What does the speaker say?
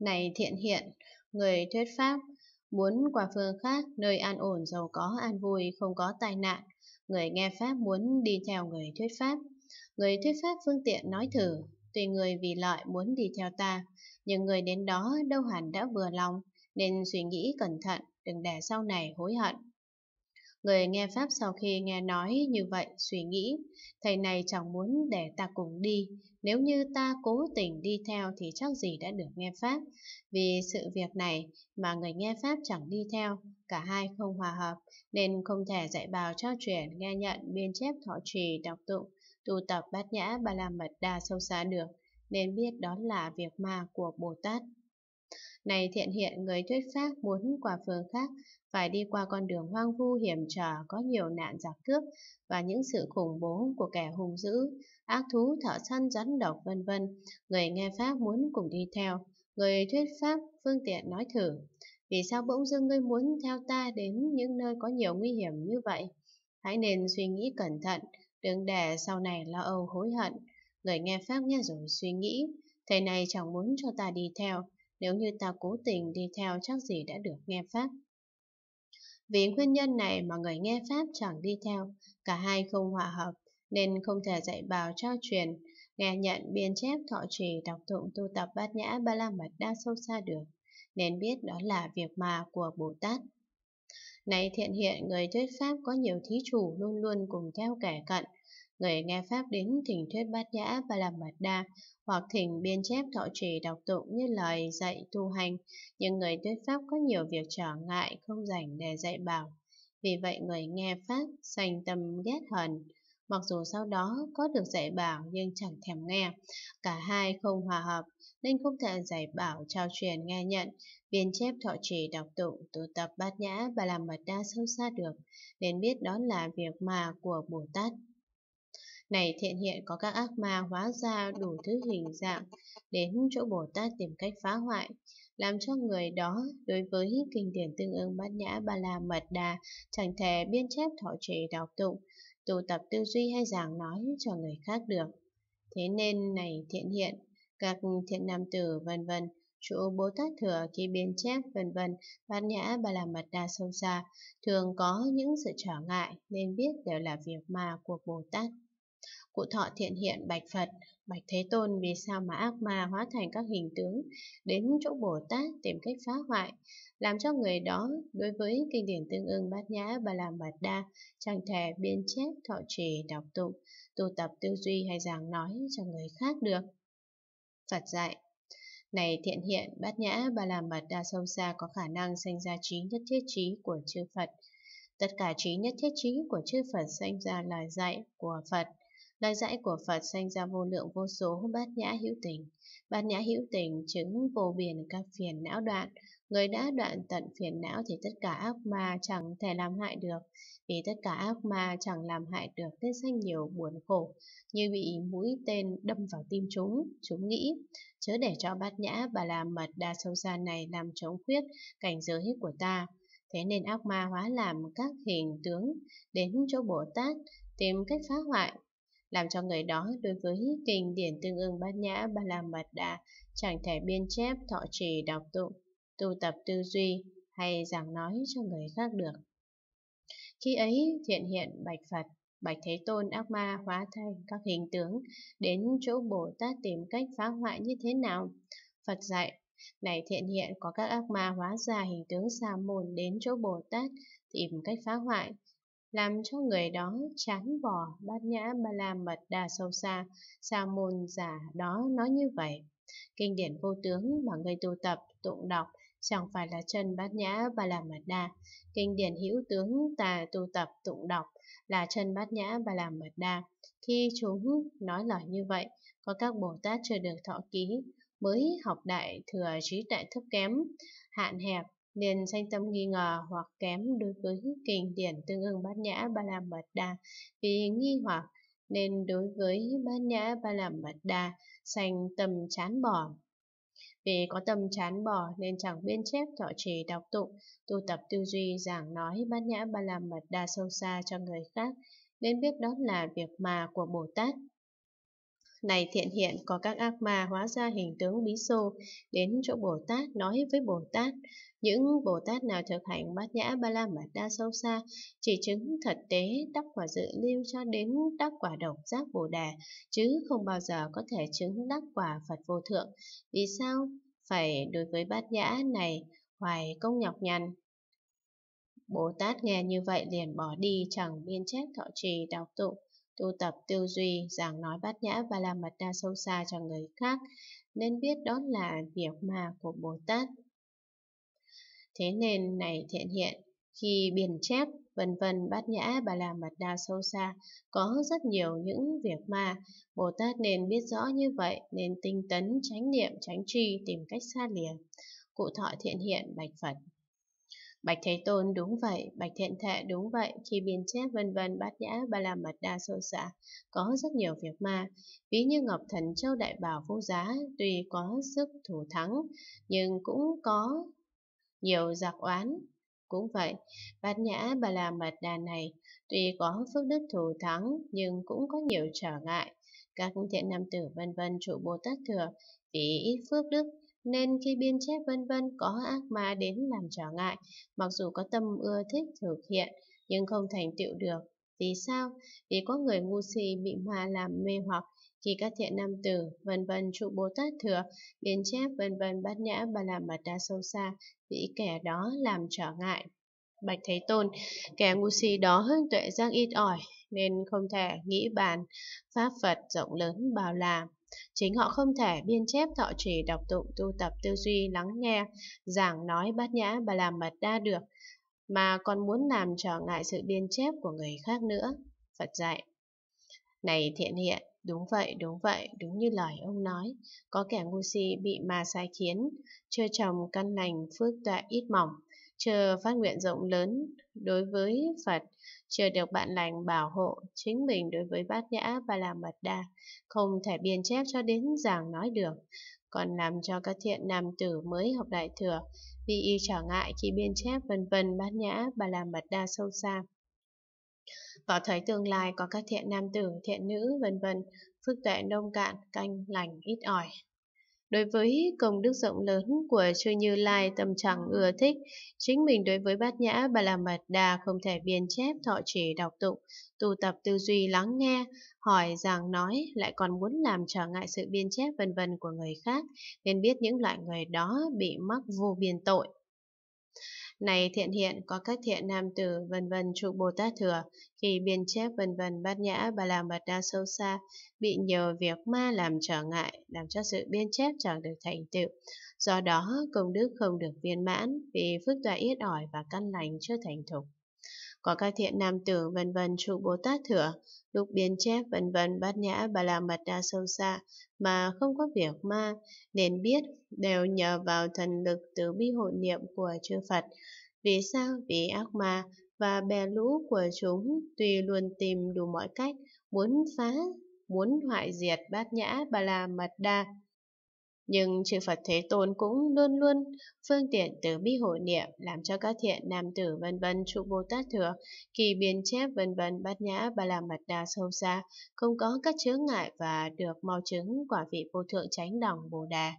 này thiện hiện, người thuyết pháp, muốn qua phương khác nơi an ổn giàu có an vui không có tai nạn, người nghe pháp muốn đi theo người thuyết pháp, người thuyết pháp phương tiện nói thử, tùy người vì lợi muốn đi theo ta, nhưng người đến đó đâu hẳn đã vừa lòng, nên suy nghĩ cẩn thận, đừng để sau này hối hận. Người nghe Pháp sau khi nghe nói như vậy suy nghĩ, thầy này chẳng muốn để ta cùng đi, nếu như ta cố tình đi theo thì chắc gì đã được nghe Pháp. Vì sự việc này mà người nghe Pháp chẳng đi theo, cả hai không hòa hợp, nên không thể dạy bào trao truyền, nghe nhận, biên chép thọ trì, đọc tụng, tu tập bát nhã ba la mật đa sâu xa được, nên biết đó là việc ma của Bồ Tát. Này thiện hiện người thuyết pháp muốn quả phường khác, phải đi qua con đường hoang vu hiểm trở có nhiều nạn giặc cướp và những sự khủng bố của kẻ hung dữ, ác thú thợ săn rắn độc vân vân. Người nghe pháp muốn cùng đi theo, người thuyết pháp phương tiện nói thử. Vì sao bỗng dưng ngươi muốn theo ta đến những nơi có nhiều nguy hiểm như vậy? Hãy nên suy nghĩ cẩn thận, đừng để sau này lo âu hối hận. Người nghe pháp nghe rồi suy nghĩ, thầy này chẳng muốn cho ta đi theo, nếu như ta cố tình đi theo chắc gì đã được nghe Pháp. Vì nguyên nhân này mà người nghe Pháp chẳng đi theo, cả hai không hòa hợp nên không thể dạy bào trao truyền, nghe nhận biên chép thọ trì đọc tụng tu tập bát nhã ba la mật đa sâu xa được, nên biết đó là việc mà của Bồ Tát. Này thiện hiện, người thuyết Pháp có nhiều thí chủ luôn luôn cùng theo kẻ cận, người nghe Pháp đến thỉnh thuyết bát nhã và làm bạt đa, hoặc thỉnh biên chép thọ trì đọc tụng như lời dạy tu hành, nhưng người thuyết Pháp có nhiều việc trở ngại, không rảnh để dạy bảo. Vì vậy người nghe Pháp sanh tâm ghét hờn, mặc dù sau đó có được dạy bảo nhưng chẳng thèm nghe. Cả hai không hòa hợp nên không thể dạy bảo trao truyền nghe nhận, biên chép thọ trì đọc tụng, tụ tập bát nhã và làm mật đa sâu xa được, nên biết đó là việc mà của Bồ Tát. Này thiện hiện có các ác ma hóa ra đủ thứ hình dạng đến chỗ Bồ Tát tìm cách phá hoại, làm cho người đó đối với kinh điển tương ứng bát nhã ba la mật đà chẳng thể biên chép thọ trì đọc tụng, tụ tập tư duy hay giảng nói cho người khác được. Thế nên này thiện hiện, các thiện nam tử vân vân chỗ Bồ Tát Thừa khi biên chép vân vân, bát nhã ba la mật đa sâu xa, thường có những sự trở ngại nên biết đều là việc mà của Bồ Tát Cụ thọ thiện hiện bạch Phật, bạch Thế Tôn vì sao mà ác ma hóa thành các hình tướng đến chỗ Bồ Tát tìm cách phá hoại, làm cho người đó đối với kinh điển tương ưng bát nhã bà làm bạt đa, chẳng thể biên chép thọ trì đọc tụng, tu tập tư duy hay giảng nói cho người khác được. Phật dạy này thiện hiện, bát nhã, bà làm mật đa sâu xa có khả năng sinh ra trí nhất thiết trí của chư Phật. Tất cả trí nhất thiết trí của chư Phật sinh ra lời dạy của Phật Lời dạy của Phật sanh ra vô lượng vô số bát nhã hữu tình. Bát nhã hữu tình chứng vô biển các phiền não đoạn. Người đã đoạn tận phiền não thì tất cả ác ma chẳng thể làm hại được. Vì tất cả ác ma chẳng làm hại được nên sanh nhiều buồn khổ. Như bị mũi tên đâm vào tim chúng, chúng nghĩ. Chớ để cho bát nhã bà làm mật đa sâu xa này làm chống khuyết cảnh giới của ta. Thế nên ác ma hóa làm các hình tướng đến chỗ Bồ Tát tìm cách phá hoại làm cho người đó đối với kinh điển tương ưng bát nhã ba la mật đà chẳng thể biên chép thọ trì đọc tụng, tu tập tư duy hay giảng nói cho người khác được. Khi ấy thiện hiện bạch Phật, bạch Thế Tôn ác ma hóa thành các hình tướng đến chỗ Bồ Tát tìm cách phá hoại như thế nào. Phật dạy, này thiện hiện có các ác ma hóa ra hình tướng sa môn đến chỗ Bồ Tát tìm cách phá hoại làm cho người đó chán bỏ bát nhã ba la mật đa sâu xa, sa môn giả đó nói như vậy. Kinh điển vô tướng mà người tu tập, tụng đọc chẳng phải là chân bát nhã ba la mật đa. Kinh điển hữu tướng ta tu tập, tụng đọc là chân bát nhã ba la mật đa. Khi chúng nói lời như vậy, có các Bồ Tát chưa được thọ ký, mới học đại thừa trí tại thấp kém, hạn hẹp nên sanh tâm nghi ngờ hoặc kém đối với kinh điển tương ứng bát nhã ba la mật đa vì nghi hoặc nên đối với bát nhã ba la mật đa sanh tâm chán bỏ vì có tâm chán bỏ nên chẳng biên chép thọ trì đọc tụng tu tập tư duy giảng nói bát nhã ba la mật đa sâu xa cho người khác nên biết đó là việc mà của bồ tát này thiện hiện có các ác ma hóa ra hình tướng bí xô đến chỗ Bồ Tát nói với Bồ Tát. Những Bồ Tát nào thực hành bát nhã ba la mật đa sâu xa, chỉ chứng thật tế đắc quả dự lưu cho đến đắc quả độc giác Bồ Đà, chứ không bao giờ có thể chứng đắc quả Phật vô thượng. Vì sao? Phải đối với bát nhã này hoài công nhọc nhằn, Bồ Tát nghe như vậy liền bỏ đi chẳng biên chép thọ trì đọc tụng tu tập tư duy, giảng nói bát nhã và làm mật đa sâu xa cho người khác, nên biết đó là việc mà của Bồ Tát. Thế nên này thiện hiện, khi biên chép vân vân bát nhã bà la mật đa sâu xa có rất nhiều những việc mà bồ tát nên biết rõ như vậy nên tinh tấn tránh niệm tránh tri tìm cách xa lìa cụ thọ thiện hiện bạch phật Bạch Thế Tôn đúng vậy, Bạch Thiện Thệ đúng vậy, khi biên chép vân vân bát nhã ba la mật đa sâu xả, có rất nhiều việc ma. Ví như Ngọc Thần Châu Đại Bảo vô giá, tuy có sức thủ thắng, nhưng cũng có nhiều giặc oán. Cũng vậy, bát nhã ba la mật đà này, tuy có phước đức thủ thắng, nhưng cũng có nhiều trở ngại. Các thiện nam tử vân vân trụ Bồ Tát thừa, vì ít phước đức nên khi biên chép vân vân có ác ma đến làm trở ngại, mặc dù có tâm ưa thích thực hiện, nhưng không thành tựu được. Vì sao? Vì có người ngu si bị ma làm mê hoặc, khi các thiện nam tử, vân vân trụ Bồ Tát thừa, biên chép vân vân bát nhã bà làm mật đa sâu xa, bị kẻ đó làm trở ngại. Bạch Thế Tôn, kẻ ngu si đó hơn tuệ giác ít ỏi, nên không thể nghĩ bàn, pháp Phật rộng lớn bao làm. Chính họ không thể biên chép thọ trì đọc tụng tu tập tư duy lắng nghe, giảng nói bát nhã và làm mật đa được, mà còn muốn làm trở ngại sự biên chép của người khác nữa. Phật dạy. Này thiện hiện, đúng vậy, đúng vậy, đúng như lời ông nói, có kẻ ngu si bị ma sai khiến, chưa trồng căn lành phước tuệ ít mỏng, chờ phát nguyện rộng lớn đối với Phật, chờ được bạn lành bảo hộ chính mình đối với bát nhã và làm mật đa, không thể biên chép cho đến giảng nói được, còn làm cho các thiện nam tử mới học đại thừa, vì y trở ngại khi biên chép vân vân bát nhã và làm mật đa sâu xa. Vào thời tương lai có các thiện nam tử, thiện nữ, vân vân, phước tuệ nông cạn, canh lành ít ỏi, Đối với công đức rộng lớn của chư Như Lai tâm chẳng ưa thích, chính mình đối với bát nhã bà la mật đà không thể biên chép thọ chỉ đọc tụng, tu tập tư duy lắng nghe, hỏi giảng nói lại còn muốn làm trở ngại sự biên chép vân vân của người khác, nên biết những loại người đó bị mắc vô biên tội. Này thiện hiện có các thiện nam tử vân vân trụ Bồ Tát thừa khi biên chép vân vân bát nhã bà làm mật đa sâu xa bị nhiều việc ma làm trở ngại làm cho sự biên chép chẳng được thành tựu. Do đó công đức không được viên mãn vì phước tuệ ít ỏi và căn lành chưa thành thục có các thiện nam tử vân vân trụ Bồ Tát thừa, lúc biến chép vân vân bát nhã bà la mật đa sâu xa mà không có việc ma, nên biết đều nhờ vào thần lực từ bi hộ niệm của chư Phật. Vì sao? Vì ác ma và bè lũ của chúng tuy luôn tìm đủ mọi cách muốn phá, muốn hoại diệt bát nhã bà la mật đa, nhưng chư Phật Thế Tôn cũng luôn luôn phương tiện từ bi hộ niệm làm cho các thiện nam tử vân vân trụ Bồ Tát thừa, kỳ biên chép vân vân bát nhã ba la mật đa sâu xa, không có các chướng ngại và được mau chứng quả vị vô thượng chánh đẳng Bồ Đà.